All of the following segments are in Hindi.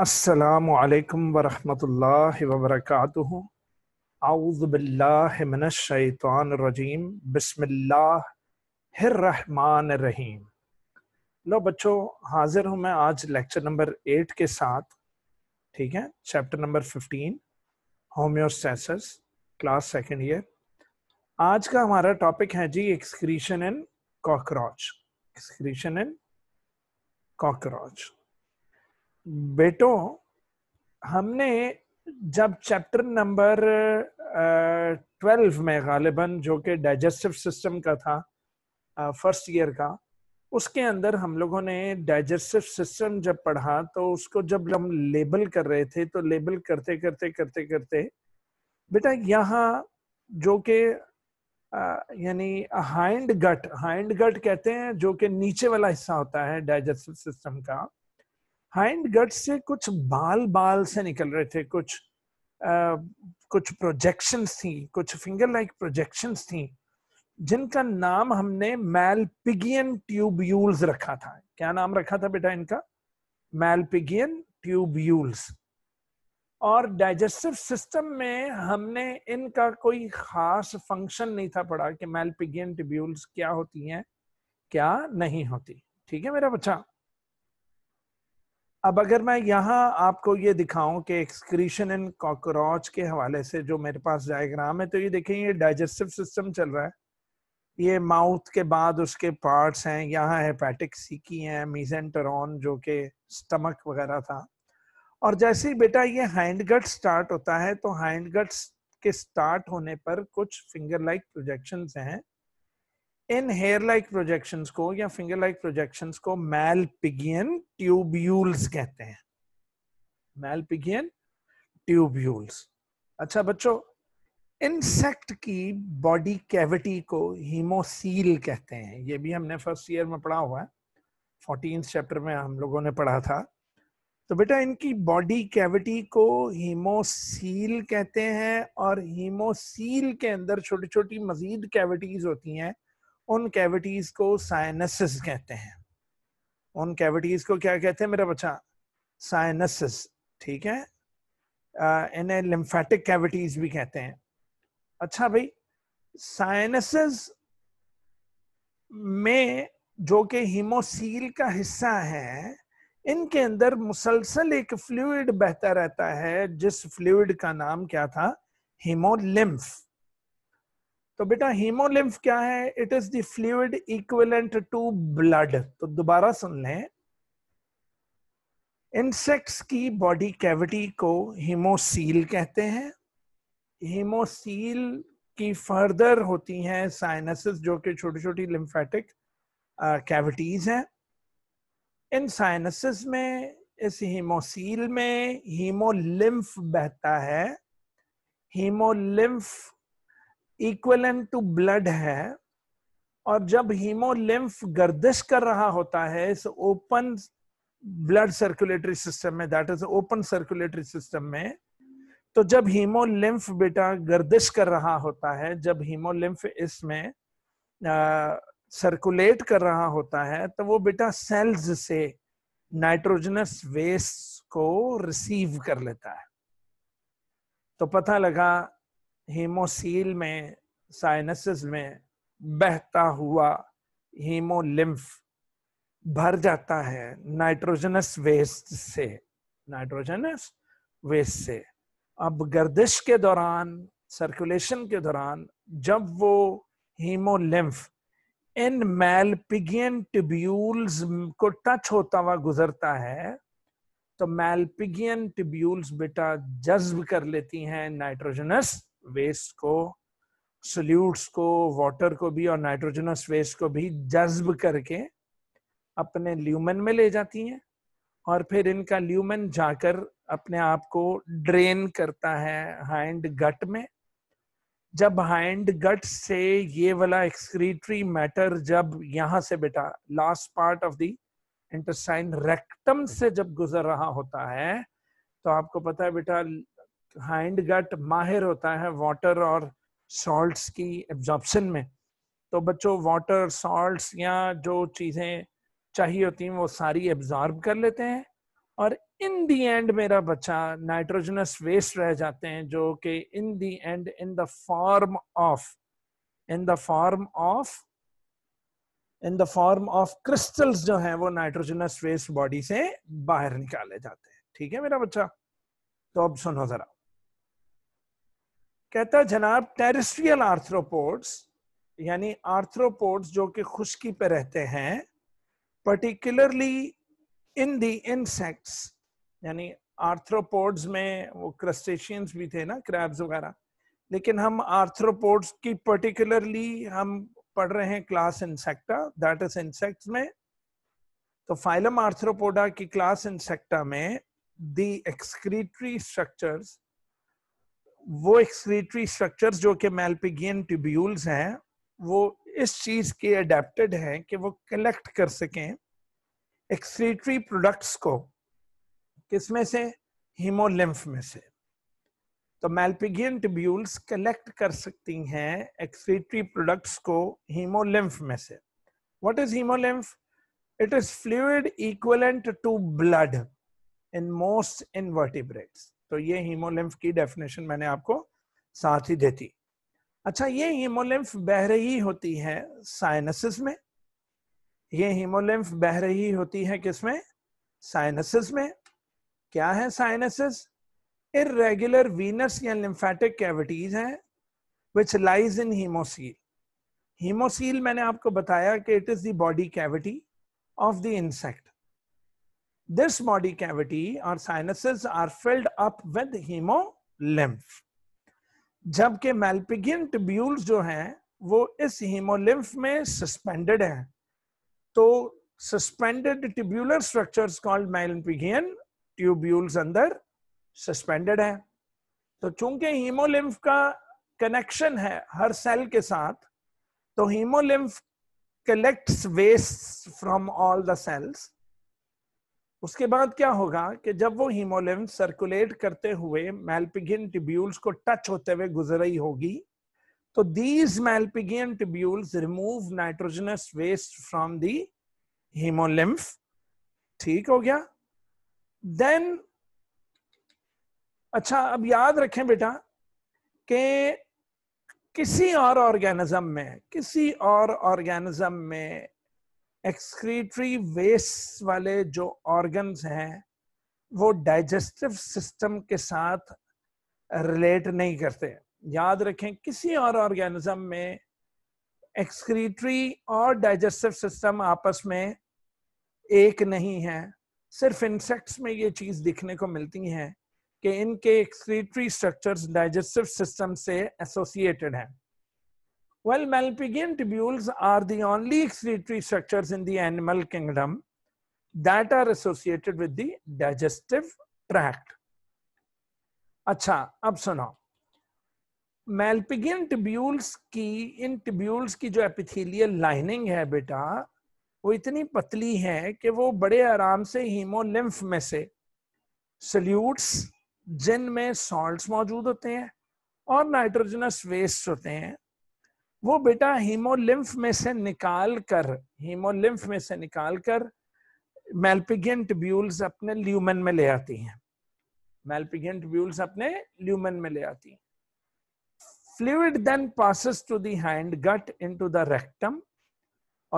असलकम वरहमल वबरक आउज़बिल्लिनशैतरजीम बसमिल्लामान रहीम लो बच्चों हाज़िर हूँ मैं आज लेक्चर नंबर एट के साथ ठीक है chapter number fifteen homeostasis class second year आज का हमारा टॉपिक है जी excretion in cockroach excretion in cockroach बेटों हमने जब चैप्टर नंबर ट्वेल्व में गालिबन जो कि डाइजेस्टिव सिस्टम का था फर्स्ट ईयर का उसके अंदर हम लोगों ने डाइजेस्टिव सिस्टम जब पढ़ा तो उसको जब हम लेबल कर रहे थे तो लेबल करते करते करते करते बेटा यहाँ जो कि यानी हाइंड गट हाइंड गट कहते हैं जो कि नीचे वाला हिस्सा होता है डाइजेस्टिव सिस्टम का हाइंड गट से कुछ बाल बाल से निकल रहे थे कुछ आ, कुछ प्रोजेक्शंस थी कुछ फिंगर लाइक प्रोजेक्शंस थी जिनका नाम हमने मैलपिगियन ट्यूब्यूल्स रखा था क्या नाम रखा था बेटा इनका मैलपिगियन ट्यूब्यूल्स और डाइजेस्टिव सिस्टम में हमने इनका कोई खास फंक्शन नहीं था पढ़ा कि मैलपिगियन ट्यूब्यूल्स क्या होती हैं क्या नहीं होती ठीक है मेरा बच्चा अब अगर मैं यहाँ आपको ये दिखाऊं कि एक्सक्रीशन इन कॉकरोच के हवाले से जो मेरे पास डायग्राम है तो ये देखें ये डाइजेस्टिव सिस्टम चल रहा है ये माउथ के बाद उसके पार्ट्स हैं यहाँ हेपेटिक सीकी हैं मीजेंटरॉन जो कि स्टमक वगैरह था और जैसे ही बेटा ये हैंड गट स्टार्ट होता है तो हैंड गट्स के स्टार्ट होने पर कुछ फिंगर लाइक प्रोजेक्शन हैं इन हेयर लाइक प्रोजेक्शन को या फिंगर लाइक प्रोजेक्शन को मैलपिगियन ट्यूब्यूल्स कहते हैं मैलपिगियन ट्यूब्यूल्स अच्छा बच्चों इंसेक्ट की बॉडी कैविटी को हीमोसील कहते हैं ये भी हमने फर्स्ट ईयर में पढ़ा हुआ है फोर्टीन चैप्टर में हम लोगों ने पढ़ा था तो बेटा इनकी बॉडी कैविटी को हीमोसील कहते हैं और हीमोसील के अंदर छोटी छोटी मजीद कैविटीज होती हैं उन कैविटीज को साइनसिस कहते हैं उन कैविटीज को क्या कहते हैं मेरा बच्चा साइनसिस ठीक है इन्हें लिम्फेटिक कैविटीज भी कहते हैं अच्छा भाई साइनसिस में जो कि हीमोसील का हिस्सा है इनके अंदर मुसलसल एक फ्लूड बहता रहता है जिस फ्लूड का नाम क्या था हीमोलिम्फ तो बेटा हीमोलिम्फ क्या है इट इज द्लूड फ्लूइड इक्विवेलेंट टू ब्लड तो दोबारा सुन लें इंसेक्ट्स की बॉडी कैविटी को हीमोसील कहते हैं हीमोसील की फर्दर होती हैं साइनसिस जो कि छोटी छोटी लिम्फेटिक कैविटीज हैं इन साइनसिस में इस हीमोसील में हीमोलिम्फ बहता है हीमोलिम्फ इक्वलेंट टू ब्लड है और जब हीमोलिम्फ गर्दिश कर रहा होता है ओपन ब्लड सर्कुलेटरी सिस्टम में that is open circulatory system में तो जब हीमोलिम्फ बेटा गर्दिश कर रहा होता है जब हीमोलिम्फ इसमें सर्कुलेट कर रहा होता है तो वो बेटा सेल्स से नाइट्रोजनस वेस्ट को रिसीव कर लेता है तो पता लगा हीमोसील में साइनसिस में बहता हुआ हीमोलिम्फ भर जाता है नाइट्रोजनस वेस्ट से नाइट्रोजनस वेस्ट से अब गर्दिश के दौरान सर्कुलेशन के दौरान जब वो हीमोलिम्फ इन मेलपिगियन टिब्यूल्स को टच होता हुआ गुजरता है तो मेलपिगियन टिब्यूल्स बेटा जज्ब कर लेती हैं नाइट्रोजनस वेस्ट को सोल्यूट्स को वाटर को भी और नाइट्रोजनस वेस्ट को भी जज्ब करके अपने ल्यूमन में ले जाती हैं और फिर इनका ल्यूमन जाकर अपने आप को ड्रेन करता है हाइंड गट में जब हाइंड गट से ये वाला एक्सक्रीटरी मैटर जब यहां से बेटा last part of the intestine rectum से जब गुजर रहा होता है तो आपको पता है बेटा हाइंड गट माहिर होता है वाटर और सॉल्ट्स की एब्जॉर्प्शन में तो बच्चों वाटर सॉल्ट्स या जो चीज़ें चाहिए होती हैं वो सारी एब्जॉर्ब कर लेते हैं और इन दी एंड मेरा बच्चा नाइट्रोजनस वेस्ट रह जाते हैं जो कि in the end in the form of in the form of in the form of crystals जो हैं वो नाइट्रोजनस वेस्ट बॉडी से बाहर निकाले जाते हैं ठीक है मेरा बच्चा तो अब सुनो जरा कहता जनाब टेरिस्ट्रियल आर्थ्रोपोड्स यानी आर्थ्रोपोड्स जो कि खुश्की पे रहते हैं पर्टिकुलरली इन दी इंसेक्ट्स यानी आर्थ्रोपोड्स में वो क्रस्टेशियंस भी थे ना क्रैब्स वगैरह लेकिन हम आर्थ्रोपोड्स की पर्टिकुलरली हम पढ़ रहे हैं class Insecta that is insects में तो फाइलम आर्थ्रोपोडा की क्लास इंसेक्टा में दी एक्सक्रीटरी स्ट्रक्चर्स वो एक्सक्रीटरी स्ट्रक्चर्स जो कि मेलपिगियन ट्यूब्यूल्स हैं वो इस चीज के अडेप्टेड हैं कि वो कलेक्ट कर सकें एक्सक्रीटरी प्रोडक्ट्स को किसमें से हीमोलिम्फ में से तो मेलपिगियन ट्यूब्यूल्स कलेक्ट कर सकती हैं एक्सक्रीटरी प्रोडक्ट्स को हीमोलिम्फ में से what is haemolymph it is fluid equivalent to blood in most invertebrates तो ये हीमोलिम्फ की डेफिनेशन मैंने आपको साथ ही देती अच्छा ये हीमोलिम्फ बह रही होती है साइनसिस में ये हीमोलिम्फ बह रही होती है किसमें साइनसिस में क्या है साइनसिस इेगुलर वीनस या लिम्फेटिक कैविटीज हैं which lies in haemocoel haemocoel मैंने आपको बताया कि इट इज दॉडी cavity of the insect This body cavity or sinuses are filled up with hemolymph. जबकि मेल्पिगियन टिब्यूल्स जो हैं वो इस हीमोलिम्फ में सस्पेंडेड हैं तो suspended tubular structures called Malpighian tubules अंदर सस्पेंडेड हैं तो चूंकि हीमोलिम्फ का कनेक्शन है हर सेल के साथ तो haemolymph collects waste from all the cells उसके बाद क्या होगा कि जब वो हीमोलेवन सर्कुलेट करते हुए मेलपिगियन टिब्यूल्स को टच होते हुए गुजर रही होगी तो these Malpighian tubules remove nitrogenous waste from the haemolymph ठीक हो गया देन अच्छा अब याद रखें बेटा कि किसी और ऑर्गेनिज्म में किसी और ऑर्गेनिज्म में एक्सक्रीटरी वेस्ट वाले जो ऑर्गन्स हैं वो डाइजेस्टिव सिस्टम के साथ रिलेट नहीं करते याद रखें किसी और ऑर्गेनिज्म में एक्सक्रीटरी और डाइजेस्टिव सिस्टम आपस में एक नहीं है सिर्फ इंसेक्ट्स में ये चीज़ दिखने को मिलती है कि इनके एक्सक्रीटरी स्ट्रक्चर्स डाइजेस्टिव सिस्टम से एसोसिएटेड हैं Well, malpighian tubules are the only excretory structures in the animal kingdom that are associated with the digestive tract. अच्छा अब सुनो मेल्पिगियन टिब्यूल्स की इन टिब्यूल्स की जो एपिथेलियल लाइनिंग है बेटा वो इतनी पतली है कि वो बड़े आराम से हीमोलिम्फ में से सल्यूट्स जिनमें सॉल्ट मौजूद होते हैं और नाइट्रोजनस वेस्ट होते हैं वो बेटा हीमोलिम्फ में से निकाल कर हीमोलिम्फ में से निकाल कर मेल्पिगियन ट्यूब्यूल्स अपने ल्यूमन में ले आती हैं मेल्पिगियन ट्यूब्यूल्स अपने ल्यूमन में ले आती हैं fluid then passes to the hind gut into the rectum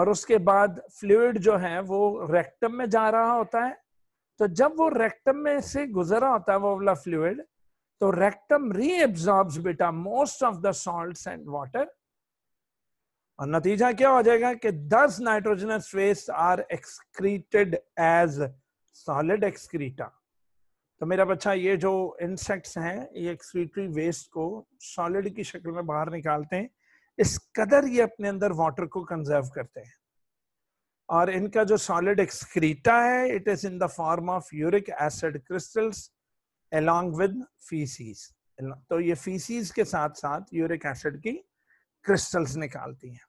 और उसके बाद फ्लूड जो है वो रेक्टम में जा रहा होता है तो जब वो रेक्टम में से गुजरा होता है वो वाला फ्लूड तो रेक्टम रीएब्जॉर्ब्स बेटा most of the salts and water और नतीजा क्या हो जाएगा कि 10 nitrogenous waste are excreted as solid excreta तो मेरा बच्चा ये जो इंसेक्ट्स हैं ये एक्सक्रीटरी वेस्ट को सॉलिड की शक्ल में बाहर निकालते हैं इस कदर ये अपने अंदर वाटर को कंजर्व करते हैं और इनका जो सॉलिड एक्सक्रीटा है it is in the form of uric acid crystals along with faeces तो ये फीसीज के साथ साथ यूरिक एसिड की क्रिस्टल्स निकालती हैं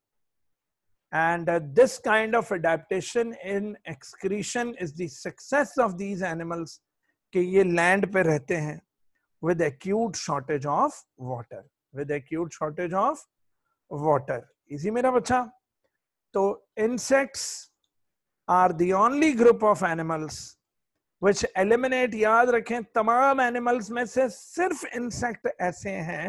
and this kind of adaptation in excretion is the of these animals कि ये लैंड पे रहते हैं with acute shortage of water with acute shortage of water easy मेरा बच्चा तो insects are the only group of animals which eliminate याद रखें तमाम एनिमल्स में से सिर्फ इंसेक्ट ऐसे हैं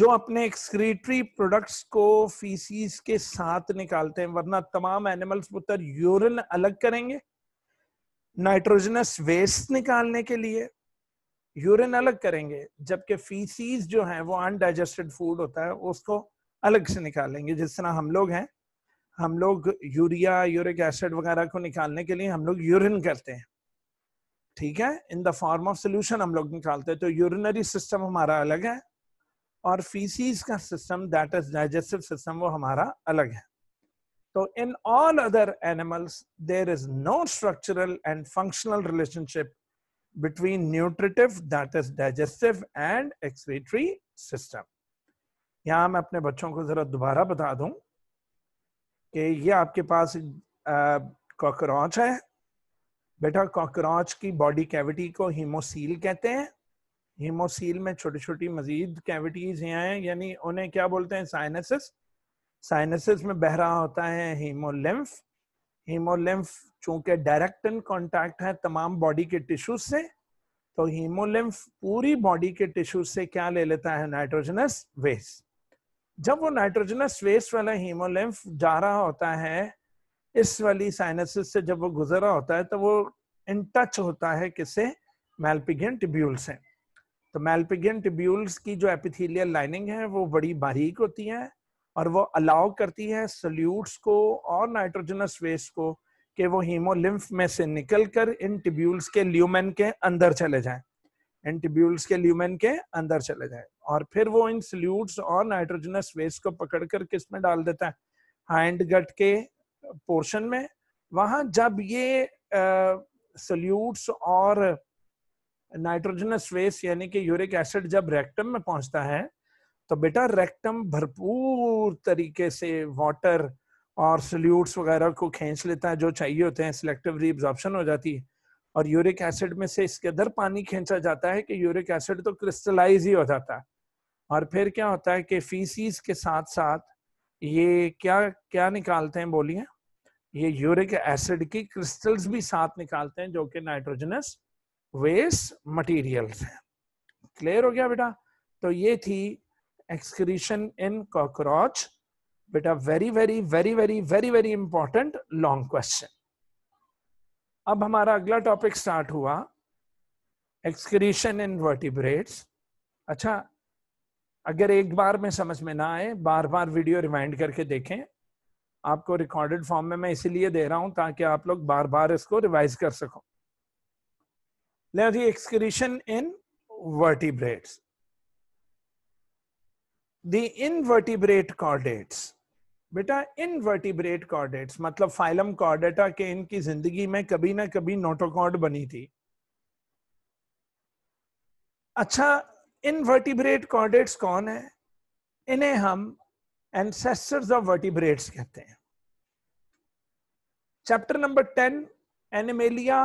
जो अपने एक्सक्रीटरी प्रोडक्ट्स को फीसीस के साथ निकालते हैं वरना तमाम एनिमल्स पुत्र यूरिन अलग करेंगे नाइट्रोजनस वेस्ट निकालने के लिए यूरिन अलग करेंगे जबकि फीसीज जो है वो अनडाइजेस्टेड फूड होता है उसको अलग से निकालेंगे जिस तरह हम लोग हैं हम लोग यूरिया यूरिक एसिड वगैरह को निकालने के लिए हम लोग यूरिन करते हैं ठीक है in the form of solution हम लोग निकालते हैं तो यूरिनरी सिस्टम हमारा अलग है और फीसीज का system that is digestive system वो हमारा अलग है तो in all other animals there is no structural and functional relationship between nutritive that is digestive and excretory system यहां मैं अपने बच्चों को जरा दोबारा बता दूं कि ये आपके पास कॉकरोच है बेटा कॉकरोच की बॉडी कैविटी को हीमोसील कहते हैं हीमोसील में छोटी छोटी मजीद कैविटीज यहाँ हैं यानी उन्हें क्या बोलते हैं साइनसिस साइनसिस में बह रहा होता है हीमोलिम्फ हीमोलिम्फ चूंकि डायरेक्ट इन कॉन्टैक्ट है तमाम बॉडी के टिश्यूज से तो हीमोलिम्फ पूरी बॉडी के टिश्यूज से क्या ले लेता है नाइट्रोजनस वेस्ट जब वो नाइट्रोजनस वेस्ट वाला हीमोलिम्फ जा रहा होता है इस वाली साइनसिस से जब वो गुजर होता है तो वो इन टच होता है किसे मेल्पिगियन टिब्यूल से तो मेलपिगन टिब्यूल्स की जो एपिथेलियल लाइनिंग है वो बड़ी बारीक होती है और वो अलाउ करती है सल्यूट्स को और नाइट्रोजनस वेस्ट को कि वो हीमोलिम्फ में से निकल कर इन टिब्यूल्स के ल्यूमेन के अंदर चले जाएं इन टिब्यूल्स के ल्यूमेन के अंदर चले जाएं और फिर वो इन सल्यूट्स और नाइट्रोजनस वेस्ट को पकड़ कर किस में डाल देता है हाइंड गट के पोर्शन में वहां जब ये सल्यूट्स और नाइट्रोजनस वेस्ट यानी कि यूरिक एसिड जब रेक्टम में पहुंचता है तो बेटा रेक्टम भरपूर तरीके से वाटर और सल्यूट्स वगैरह को खींच लेता है जो चाहिए होते हैं सिलेक्टिव रीब्जॉर्प्शन हो जाती है और यूरिक एसिड में से इसके अंदर पानी खींचा जाता है कि यूरिक एसिड तो क्रिस्टलाइज ही हो जाता है और फिर क्या होता है कि फीसीस के साथ साथ ये क्या क्या निकालते हैं बोलिए ये यूरिक एसिड की क्रिस्टल्स भी साथ निकालते हैं जो कि नाइट्रोजनस वेस्ट मटेरियल्स हैं क्लियर हो गया बेटा तो ये थी एक्सक्रीशन इन कॉकरोच बेटा very very very very very very important long question अब हमारा अगला टॉपिक स्टार्ट हुआ एक्सक्रीशन इन वर्टिब्रेट्स अच्छा अगर एक बार में समझ में ना आए बार बार वीडियो रिमाइंड करके देखें आपको रिकॉर्डेड फॉर्म में मैं इसीलिए दे रहा हूं ताकि आप लोग बार बार इसको रिवाइज कर सको Now the excretion in vertebrates. The invertebrate chordates. बेटा इनवर्टिब्रेट कॉर्डेट्स मतलब फाइलम कॉर्डेटा के इनकी जिंदगी में कभी ना कभी नोटोकॉर्ड बनी थी अच्छा इनवर्टिब्रेट कॉर्डेट्स कौन है इन्हें हम एंसेस्टर्स ऑफ वर्टिब्रेट्स कहते हैं chapter number ten Animalia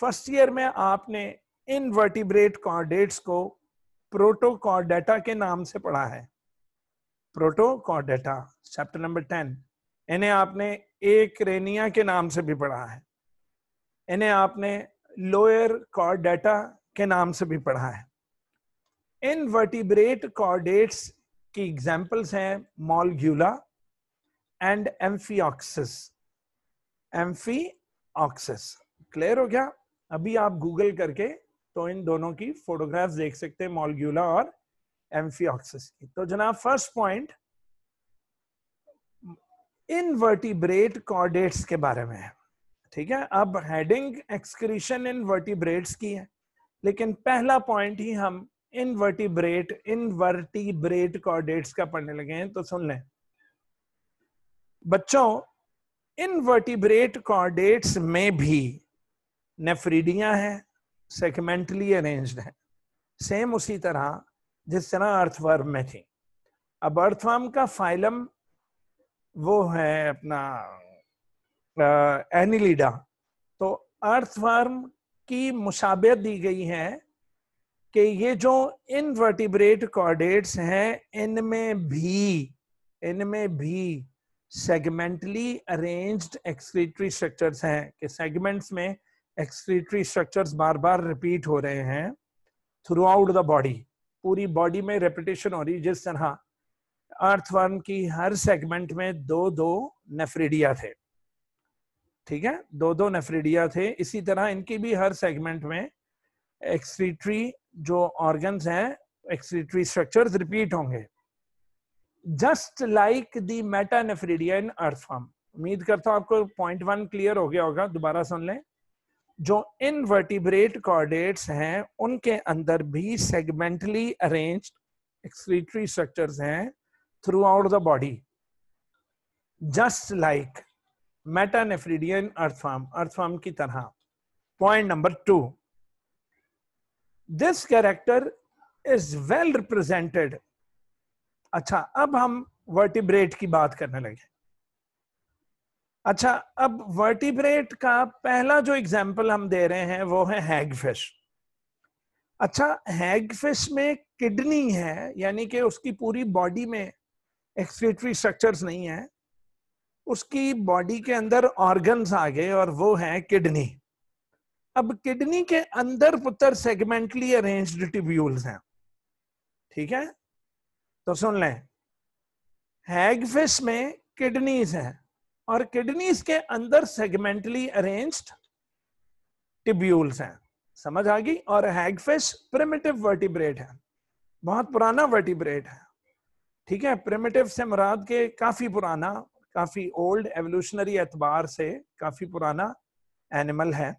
first year में आपने इनवर्टिब्रेट कॉर्डेट्स को प्रोटोकॉर्डेटा के नाम से पढ़ा है प्रोटोकॉर्डेटा चैप्टर नंबर टेन इन्हें आपने रेनिया के नाम से भी पढ़ा है इन्हें आपने लोअर कॉर्डेटा के नाम से भी पढ़ा है इनवर्टिब्रेट कॉर्डेट्स की एग्जाम्पल्स हैं Molgula and Amphioxus clear हो गया अभी आप गूगल करके तो इन दोनों की फोटोग्राफ देख सकते हैं मॉलग्यूला और एम्फियोक्सिस की तो जनाब फर्स्ट पॉइंट इनवर्टिब्रेट कॉर्डेट्स के बारे में है ठीक है अब हेडिंग एक्सक्रीशन इन वर्टिब्रेट्स की है लेकिन पहला पॉइंट ही हम इनवर्टिब्रेट इनवर्टिब्रेट कॉर्डेट्स का पढ़ने लगे हैं तो सुन लें बच्चों इनवर्टिब्रेट कॉर्डेट्स में भी नेफ्रीडियां हैं सेगमेंटली अरेंज्ड हैं सेम उसी तरह जिस तरह अर्थवर्म में थी अब अर्थवर्म का फाइलम वो है अपना एनिलीडा तो अर्थवर्म की मुशाबियत दी गई है कि ये जो इनवर्टिब्रेट कॉर्डेट्स हैं इनमें भी इनमें भी सेगमेंटली अरेंज्ड एक्सक्रीटरी स्ट्रक्चर्स हैं कि सेगमेंट्स में एक्सक्रीटरी स्ट्रक्चर्स बार बार रिपीट हो रहे हैं थ्रू आउट द बॉडी पूरी बॉडी में रेपिटेशन हो रही जिस तरह अर्थवर्म की हर सेगमेंट में दो दो नेफ्रीडिया थे ठीक है दो दो नेफ्रीडिया थे इसी तरह इनकी भी हर सेगमेंट में एक्सक्रीटरी जो ऑर्गन्स हैं एक्सक्रीटरी स्ट्रक्चर्स रिपीट होंगे just like the nephridia in earthworm उम्मीद करता हूं आपको पॉइंट वन क्लियर हो गया होगा दोबारा सुन लें जो इनवर्टिब्रेट कॉर्डेट्स हैं उनके अंदर भी सेगमेंटली अरेंज एक्सक्रीटरी स्ट्रक्चर्स हैं throughout the body just like metanephridia in earthworm earthworm की तरह point number two this character is well represented अच्छा अब हम वर्टिब्रेट की बात करने लगे अच्छा अब वर्टिब्रेट का पहला जो एग्जाम्पल हम दे रहे हैं वो है हैगफिश अच्छा हैगफिश में किडनी है यानी कि उसकी पूरी बॉडी में एक्सक्रेटरी स्ट्रक्चर्स नहीं है उसकी बॉडी के अंदर ऑर्गन्स आ गए और वो है किडनी अब किडनी के अंदर पुत्र सेगमेंटली अरेंज्ड ट्यूब्यूल्स हैं ठीक है तो सुन लें हैगफिश में किडनीज हैं और किडनीज के अंदर सेगमेंटली अरेंज्ड टिब्यूल्स हैं समझ आ गई और हैगफिश प्रिमिटिव वर्टिब्रेट है बहुत पुराना वर्टिब्रेट है ठीक है प्रिमिटिव से मुराद के काफी पुराना काफी ओल्ड एवोल्यूशनरी एतबार से काफी पुराना एनिमल है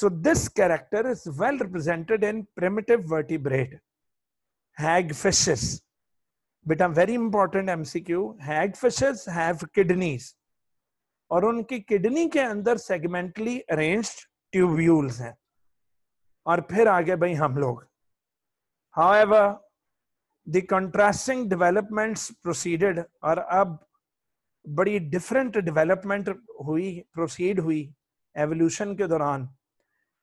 so this character is well represented in primitive vertebrate hagfishes बेटा very important MCQ hagfishes have kidneys और उनकी किडनी के अंदर सेगमेंटली अरेंज्ड ट्यूब्यूल्स हैं और फिर आगे भाई हम लोग however the contrasting developments proceeded और अब बड़ी डिफरेंट डेवलपमेंट हुई प्रोसीड हुई एवोल्यूशन के दौरान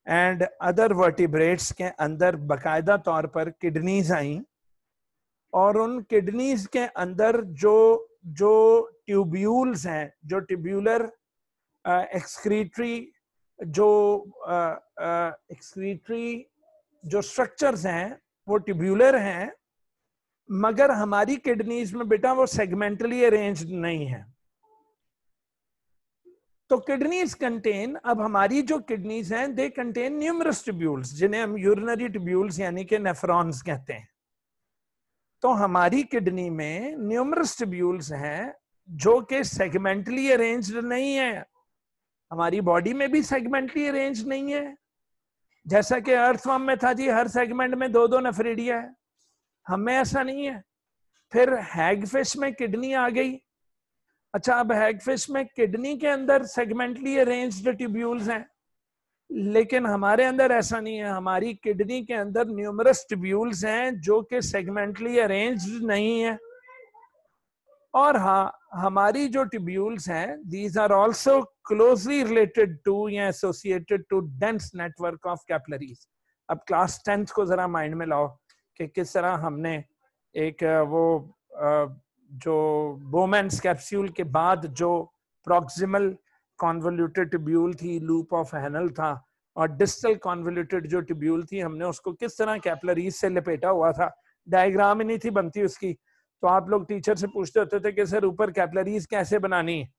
एंड अदर वर्टिब्रेट्स के अंदर बकायदा तौर पर किडनीज आई और उन किडनीज के अंदर जो जो ट्यूब्यूल्स हैं जो ट्यूब्यूलर एक्सक्रीटरी जो एक्सक्रीटरी जो स्ट्रक्चर्स हैं वो ट्यूब्यूलर हैं मगर हमारी किडनीज में बेटा वो सेगमेंटली अरेंज नहीं है तो किडनीज कंटेन अब हमारी जो किडनीज हैं दे कंटेन न्यूमरस ट्यूब्यूल्स जिन्हें हम यूरिनरी ट्यूब्यूल्स यानी कि नेफ्रॉन्स कहते हैं तो हमारी किडनी में न्यूमरस ट्यूब्यूल्स हैं जो कि सेगमेंटली अरेंज नहीं है हमारी बॉडी में भी सेगमेंटली अरेंज नहीं है जैसा कि अर्थवर्म में था जी हर सेगमेंट में दो दो नफरीडिया है हमें ऐसा नहीं है फिर हैगफिश में किडनी आ गई अच्छा अब हैगफिश में किडनी के अंदर सेगमेंटली अरेंज ट्यूब्यूल्स हैं लेकिन हमारे अंदर ऐसा नहीं है हमारी किडनी के अंदर न्यूमरस ट्यूब्यूल्स हैं जो कि सेगमेंटली अरेंज्ड नहीं है और हाँ हमारी जो ट्यूब्यूल्स हैं these are also closely related to या associated to dense network of capillaries अब क्लास टेंथ को जरा माइंड में लाओ कि किस तरह हमने एक वो जो बोमेंस कैप्सूल के बाद जो प्रोक्सिमल कॉन्वोल्यूटेड ट्यूब्यूल थी लूप ऑफ हैनल था और डिस्टल कॉन्वोल्यूटेड जो ट्यूब्यूल थी हमने उसको किस तरह कैपलरीज से लपेटा हुआ था डायग्राम ही नहीं थी बनती उसकी तो आप लोग टीचर से पूछते होते थे कि सर ऊपर कैपलरीज कैसे बनानी है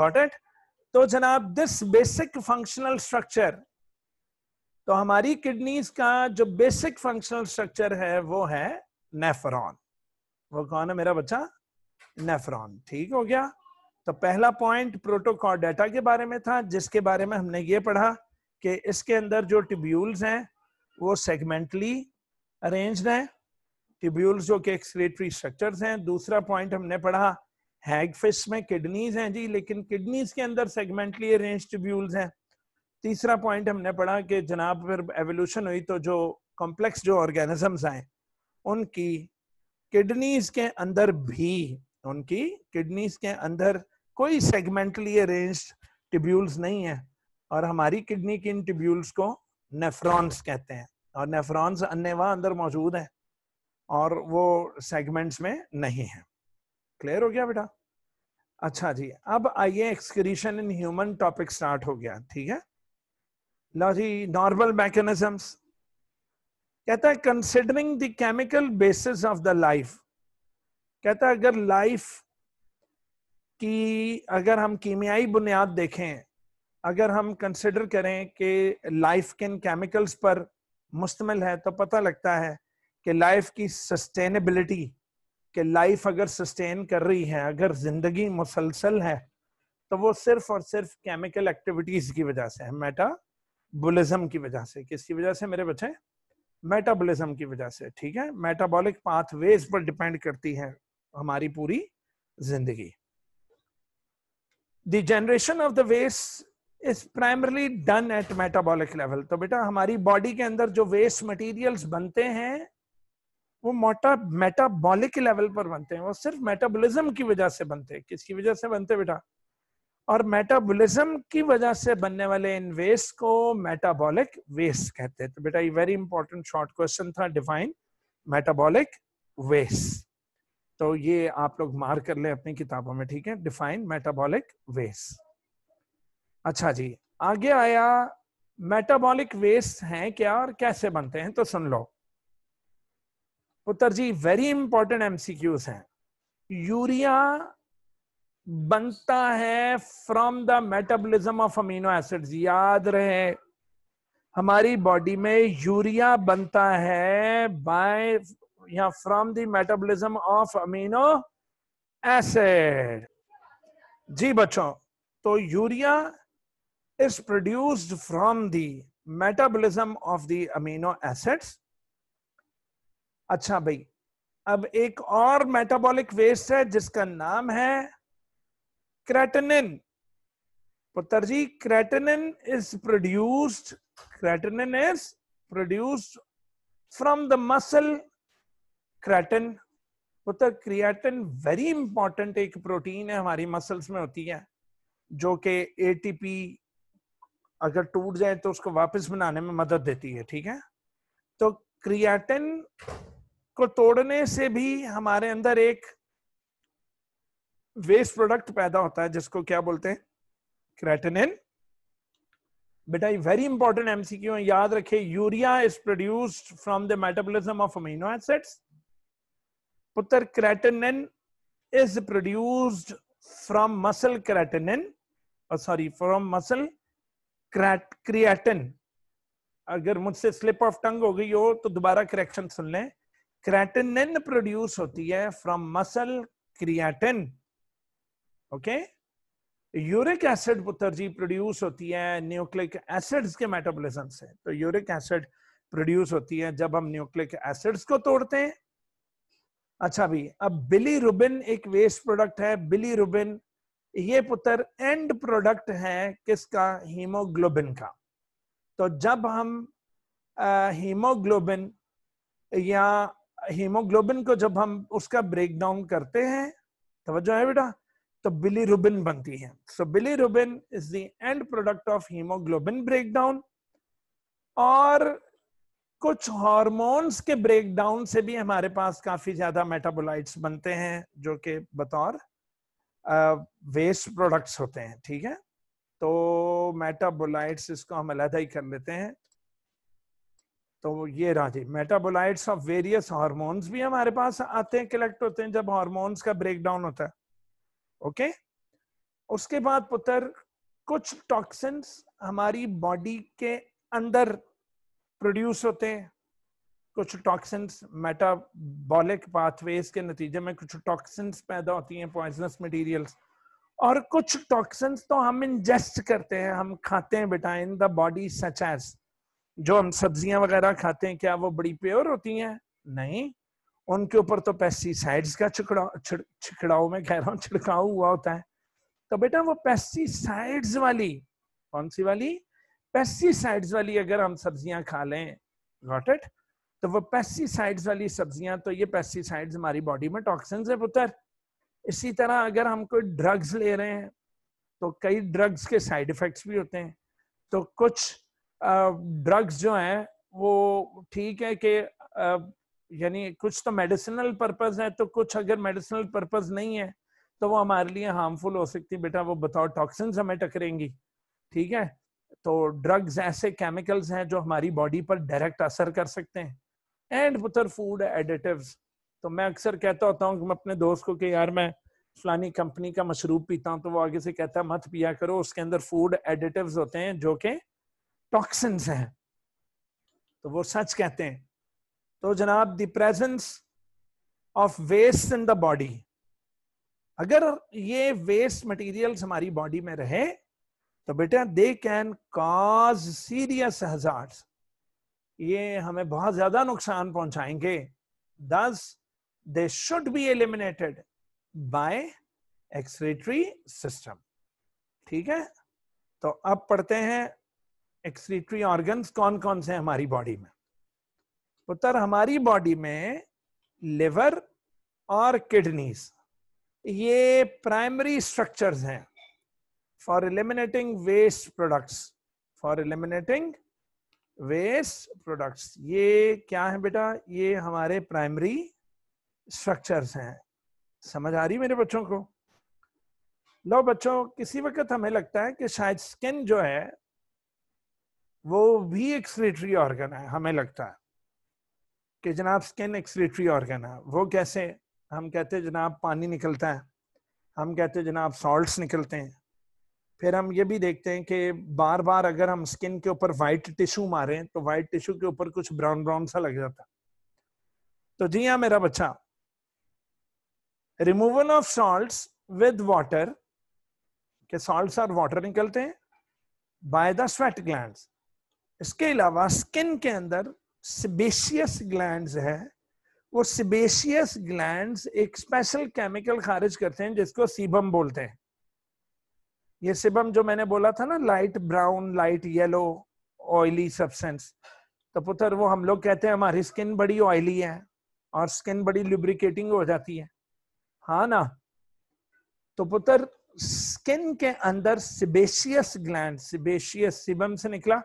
गॉट इट तो जनाब दिस बेसिक फंक्शनल स्ट्रक्चर तो हमारी किडनीज का जो बेसिक फंक्शनल स्ट्रक्चर है वो है नेफ्रॉन वो कौन है मेरा बच्चा नेफ्रॉन ठीक हो गया तो पहला पॉइंट प्रोटोकॉर्डेटा के बारे में था जिसके बारे में हमने ये पढ़ा कि इसके अंदर जो टिब्यूल्स हैं वो सेगमेंटली अरेंज्ड हैं टिब्यूल्स जो कि एक्सक्रेटरी स्ट्रक्चर्स हैं दूसरा पॉइंट हमने पढ़ा हैगफिश में किडनीज हैं जी लेकिन किडनीज के अंदर सेगमेंटली अरेंज टिब्यूल्स हैं तीसरा पॉइंट हमने पढ़ा कि जनाब फिर एवोल्यूशन हुई तो जो कॉम्प्लेक्स जो ऑर्गेनिजम्स आए उनकी किडनीज के अंदर भी उनकी किडनीज के अंदर कोई सेगमेंटली अरेंज टिब्यूल्स नहीं है और हमारी किडनी की इन टिब्यूल्स को नेफ्रॉन्स कहते हैं और नेफ्रॉन्स अन्य अंदर मौजूद हैं और वो सेगमेंट्स में नहीं है क्लियर हो गया बेटा अच्छा जी अब आइए excretion in human topic start हो गया ठीक है लो जी नॉर्मल मैकेनिज्म्स कहता है considering the chemical basis of the life कहता है अगर लाइफ की अगर हम कीमियाई बुनियाद देखें अगर हम कंसिडर करें कि लाइफ किन केमिकल्स पर मुश्तमिल है तो पता लगता है कि लाइफ की सस्टेनेबिलिटी कि लाइफ अगर सस्टेन कर रही है अगर जिंदगी मुसलसल है तो वो सिर्फ और सिर्फ केमिकल एक्टिविटीज की वजह से है मेटाबोलिज्म की वजह से किसकी वजह से मेरे बच्चे मेटाबोलिज्म की वजह से ठीक है मेटाबॉलिक पाथवेज पर डिपेंड करती है हमारी पूरी जिंदगी the generation of the waste is primarily done at metabolic level तो बेटा हमारी बॉडी के अंदर जो वेस्ट मटेरियल्स बनते हैं वो मोटा मेटाबॉलिक लेवल पर बनते हैं वो सिर्फ मेटाबॉलिज्म की वजह से बनते हैं किसकी वजह से बनते बेटा और मेटाबॉलिज्म की वजह से बनने वाले इन वेस्ट को मेटाबॉलिक वेस्ट कहते हैं तो बेटा ये वेरी इंपॉर्टेंट शॉर्ट क्वेश्चन था डिफाइन मेटाबॉलिक वेस्ट तो ये आप लोग मार कर ले अपनी किताबों में ठीक है डिफाइन मेटाबॉलिक वेस्ट अच्छा जी आगे आया मेटाबॉलिक वेस्ट हैं क्या और कैसे बनते हैं तो सुन लो पुत्र जी वेरी इंपॉर्टेंट एमसीक्यूज हैं यूरिया बनता है from the metabolism of amino acids याद रहे हमारी बॉडी में यूरिया बनता है बाय या from the metabolism of amino acid जी बच्चों तो urea is produced from the metabolism of the amino acids अच्छा भाई अब एक और मेटाबॉलिक वेस्ट है जिसका नाम है क्रेटनिन पुत्र जी creatinine is produced creatinine is produced from the muscle creatine पुत्र क्रिएटिन वेरी इंपॉर्टेंट एक प्रोटीन है हमारी मसल्स में होती है जो कि एटीपी अगर टूट जाए तो उसको वापस बनाने में मदद देती है ठीक है तो क्रिएटिन को तोड़ने से भी हमारे अंदर एक वेस्ट प्रोडक्ट पैदा होता है जिसको क्या बोलते हैं क्रेटेनिन बेटा वेरी इंपॉर्टेंट एमसीक्यू याद रखे urea is produced from the metabolism of amino acids पुत्र creatinine is produced from muscle creatinine sorry from muscle creatine अगर मुझसे स्लिप ऑफ टंग हो गई हो तो दोबारा करेक्शन सुन लें क्रेटिनिन प्रोड्यूस होती है from muscle creatine okay uric acid पुत्र जी प्रोड्यूस होती है न्यूक्लिक एसिड्स के मेटाबॉलिज्म से तो यूरिक एसिड प्रोड्यूस होती है जब हम न्यूक्लिक एसिड्स को तोड़ते हैं अच्छा भी अब बिली रुबिन एक वेस्ट प्रोडक्ट है बिली रुबिन ये पुत्र एंड प्रोडक्ट है किसका हीमोग्लोबिन का तो जब हम हीमोग्लोबिन या हीमोग्लोबिन को जब हम उसका ब्रेक डाउन करते हैं तो है बेटा तो बिली रुबिन बनती है so bilirubin is the end product of haemoglobin breakdown और कुछ हॉर्मोन्स के ब्रेकडाउन से भी हमारे पास काफी ज्यादा मेटाबोलाइट्स बनते हैं जो कि बतौर वेस्ट प्रोडक्ट्स होते हैं ठीक है तो मेटाबोलाइट्स इसको हम अलहदा ही कर लेते हैं तो ये रहा जी मेटाबोलाइट्स ऑफ वेरियस हार्मोन्स भी हमारे पास आते हैं कलेक्ट होते हैं जब हार्मोन्स का ब्रेकडाउन होता है ओके okay? उसके बाद पुत्र कुछ टॉक्सिन्स हमारी बॉडी के अंदर प्रोड्यूस होते हैं कुछ टॉक्सिन्स मेटाबॉलिक पाथवेज के नतीजे में कुछ टॉक्सिन्स पैदा होती हैं पॉइजनस मटीरियल्स और कुछ टॉक्सिन्स तो हम इंजेस्ट करते हैं हम खाते हैं बेटा in the body such as जो हम सब्जियां वगैरह खाते हैं क्या वो बड़ी प्योर होती हैं नहीं उनके ऊपर तो पेस्टिसाइड्स का छिड़काव छिड़काव में कह रहा हूँ छिड़काव हुआ होता है तो बेटा वो पेस्टिसाइड्स वाली कौन सी वाली पेस्टिसाइड्स वाली अगर हम सब्जियां खा लें गॉट इट तो वो पेस्टिसाइड्स वाली सब्जियां तो ये पेस्टिसाइड्स हमारी बॉडी में टॉक्सिन है पुत्र इसी तरह अगर हम कोई ड्रग्स ले रहे हैं तो कई ड्रग्स के साइड इफेक्ट्स भी होते हैं तो कुछ ड्रग्स जो हैं वो ठीक है कि यानी कुछ तो मेडिसिनल पर्पस है तो कुछ अगर मेडिसिनल पर्पस नहीं है तो वो हमारे लिए हार्मफुल हो सकती बेटा वो बतौर टॉक्सिन हमें टकरेंगी ठीक है तो ड्रग्स ऐसे केमिकल्स हैं जो हमारी बॉडी पर डायरेक्ट असर कर सकते हैं एंड पुथर फूड एडिटिव्स तो मैं अक्सर कहता होता हूँ कि मैं अपने दोस्त को कि यार मैं फलानी कंपनी का मशरूब पीता हूँ तो वो आगे से कहता है मत पिया करो उसके अंदर फूड एडिटिव्स होते हैं जो कि टॉक्सिन्स हैं तो वो सच कहते हैं तो जनाब the presence of waste in the body अगर ये वेस्ट मटेरियल्स हमारी बॉडी में रहे तो बेटा दे कैन काज सीरियस हजार ये हमें बहुत ज्यादा नुकसान पहुंचाएंगे thus they should be eliminated by excretory system ठीक है तो अब पढ़ते हैं एक्सक्रीटरी ऑर्गन्स कौन कौन से हैं हमारी बॉडी में उत्तर हमारी बॉडी में लिवर और किडनीज ये प्राइमरी स्ट्रक्चर्स हैं for eliminating waste products for eliminating waste products ये क्या है बेटा ये हमारे प्राइमरी स्ट्रक्चर्स हैं समझ आ रही मेरे बच्चों को लो बच्चों किसी वक्त हमें लगता है कि शायद स्किन जो है वो भी एक्सलेटरी ऑर्गन है हमें लगता है कि जनाब स्किन एक्सलेटरी ऑर्गन है वो कैसे हम कहते हैं जनाब पानी निकलता है हम कहते हैं जनाब सॉल्ट्स निकलते हैं फिर हम ये भी देखते हैं कि बार बार अगर हम स्किन के ऊपर वाइट टिश्यू मारें तो वाइट टिश्यू के ऊपर कुछ ब्राउन ब्राउन सा लग जाता है तो जी हाँ मेरा बच्चा removal of salts with water के सॉल्ट्स और वाटर निकलते हैं बाय द स्वेट ग्लैंड्स इसके अलावा स्किन के अंदर सिबेशियस ग्लैंड है वो सिबेशियस ग्लैंड एक स्पेशल केमिकल खारिज करते हैं जिसको सीबम बोलते हैं ये सिबम जो मैंने बोला था ना light brown light yellow oily substance तो पुत्र वो हम लोग कहते हैं हमारी स्किन बड़ी ऑयली है और स्किन बड़ी लुब्रिकेटिंग हो जाती है हा ना तो पुत्र स्किन के अंदर सिबेशियस ग्लैंड सिबेशियस सिबम से निकला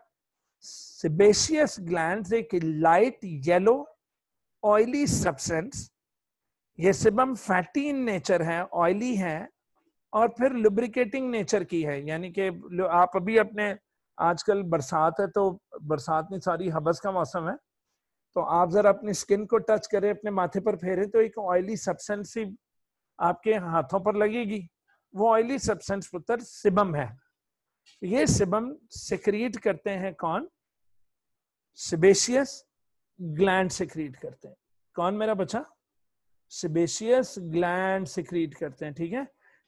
sebaceous glands एक light yellow oily substance ये सिबम फैटी इन नेचर है ऑयली है और फिर लुब्रिकेटिंग नेचर की है यानी कि आप अभी अपने आजकल बरसात है तो बरसात में सारी हबस का मौसम है तो आप जरा अपनी स्किन को टच करें अपने माथे पर फेरे तो एक ऑयली सब्सटेंस आपके हाथों पर लगेगी वो ऑयली सब्सटेंस पुत्र सिबम है ये सिबम सिक्रीट करते हैं कौन सिबेशियस ग्लैंड सिक्रीट करते हैं कौन मेरा बच्चा सिबेशियस ग्लैंड सिक्रीट करते हैं ठीक है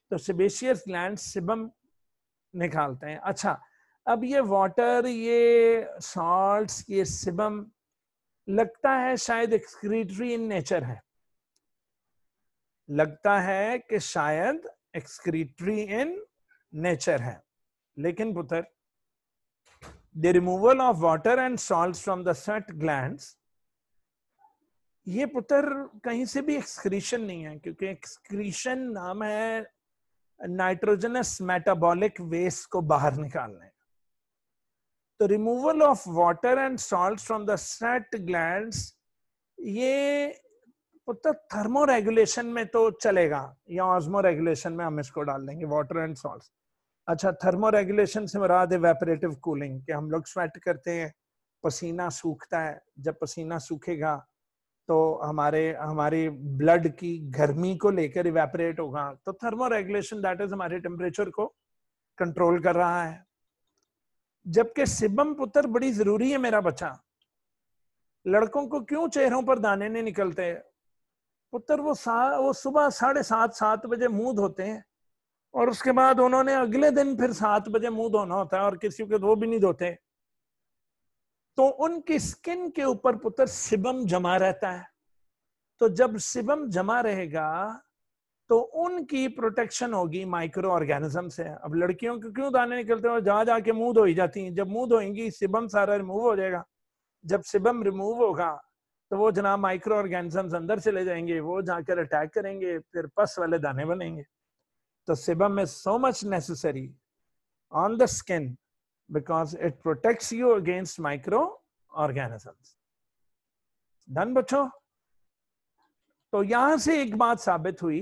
तो सिबेशियस ग्लैंड सिबम निकालते हैं अच्छा अब ये वाटर ये सॉल्ट्स ये सिबम लगता है शायद एक्सक्रीटरी इन नेचर है लगता है कि शायद एक्सक्रीटरी इन नेचर है लेकिन पुत्र the removal of water and salt from the sweat gland ये पुत्र कहीं से भी एक्सक्रीशन नहीं है क्योंकि एक्सक्रीशन नाम है नाइट्रोजनस मेटाबॉलिक वेस्ट को बाहर निकालने तो removal of water and salt from the sweat gland ये पुत्र थर्मो रेगुलेशन में तो चलेगा या ऑजमो रेगुलेशन में हम इसको डाल देंगे वाटर एंड सॉल्ट अच्छा थर्मो रेगुलेशन से मराद वेपरेटिव कूलिंग कि हम लोग स्वेट करते हैं पसीना सूखता है जब पसीना सूखेगा तो हमारे हमारी ब्लड की गर्मी को लेकर इवेपरेट होगा तो थर्मो रेगुलेशन दैट इज हमारे टेम्परेचर को कंट्रोल कर रहा है जबकि सिबम पुत्र बड़ी जरूरी है मेरा बच्चा लड़कों को क्यों चेहरों पर दाने नहीं निकलते पुत्र वो सा वो सुबह साढ़े सात सात बजे मुंह धोते हैं और उसके बाद उन्होंने अगले दिन फिर सात बजे मुंह धोना होता है और किसी के धो भी नहीं धोते तो उनकी स्किन के ऊपर पुत्र सिबम जमा रहता है तो जब सिबम जमा रहेगा तो उनकी प्रोटेक्शन होगी माइक्रो ऑर्गेनिज्म से अब लड़कियों के क्यों दाने निकलते हैं जहां जाके मुंह धोई जाती हैं जब मुंह धोएंगी सिबम सारा रिमूव हो जाएगा जब सिबम रिमूव होगा तो वो जना माइक्रो ऑर्गेनिजम्स अंदर चले जाएंगे वो जाकर अटैक करेंगे फिर पस वाले दाने बनेंगे the sebum is so much necessary on the skin because it protects you against microorganisms. Done बच्चों? तो यहां से एक बात साबित हुई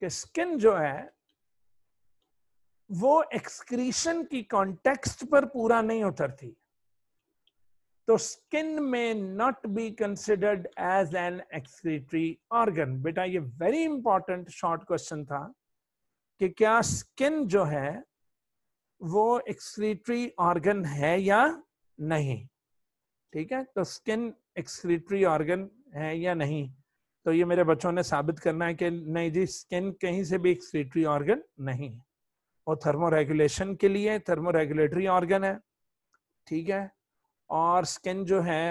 कि स्किन जो है वो एक्सक्रीशन की कॉन्टेक्स्ट पर पूरा नहीं उतरती तो स्किन में not be considered as an excretory organ बेटा ये वेरी इंपॉर्टेंट शॉर्ट क्वेश्चन था कि क्या स्किन जो है वो एक्सक्रीटरी ऑर्गन है या नहीं ठीक है तो स्किन एक्सक्रीटरी ऑर्गन है या नहीं तो ये मेरे बच्चों ने साबित करना है कि नहीं जी स्किन कहीं से भी एक्सक्रीटरी ऑर्गन नहीं है और थर्मोरेगुलेशन के लिए थर्मोरेगुलेटरी ऑर्गन है ठीक है और स्किन जो है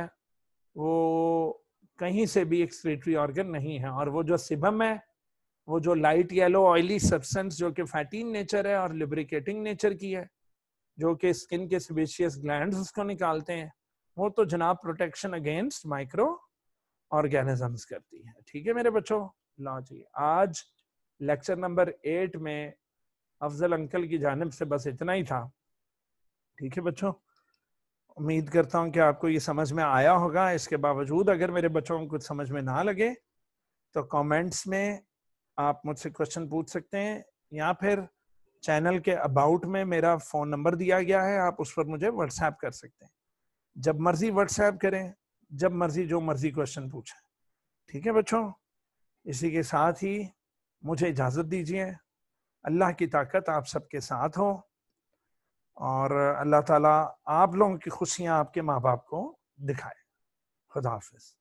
वो कहीं से भी एक्सक्रीटरी ऑर्गन नहीं है और वो जो सिबम है वो जो लाइट येलो ऑयली सब्सटेंस जो कि फैटीन नेचर है और लिब्रिकेटिंग नेचर की है जो कि स्किन के स्पेशियस ग्लैंड उसको निकालते हैं वो तो जनाब प्रोटेक्शन अगेंस्ट माइक्रो ऑर्गेनिजम्स करती है ठीक है मेरे बच्चों ला जी आज लेक्चर नंबर एट में अफजल अंकल की जानब से बस इतना ही था ठीक है बच्चों उम्मीद करता हूँ कि आपको ये समझ में आया होगा इसके बावजूद अगर मेरे बच्चों को कुछ समझ में ना लगे तो कमेंट्स में आप मुझसे क्वेश्चन पूछ सकते हैं या फिर चैनल के अबाउट में मेरा फोन नंबर दिया गया है आप उस पर मुझे व्हाट्सएप कर सकते हैं जब मर्जी व्हाट्सएप करें जब मर्जी जो मर्जी क्वेश्चन पूछें ठीक है बच्चों इसी के साथ ही मुझे इजाज़त दीजिए अल्लाह की ताकत आप सबके साथ हो और अल्लाह ताला आप लोगों की खुशियाँ आपके माँ बाप को दिखाए खुदाफिज़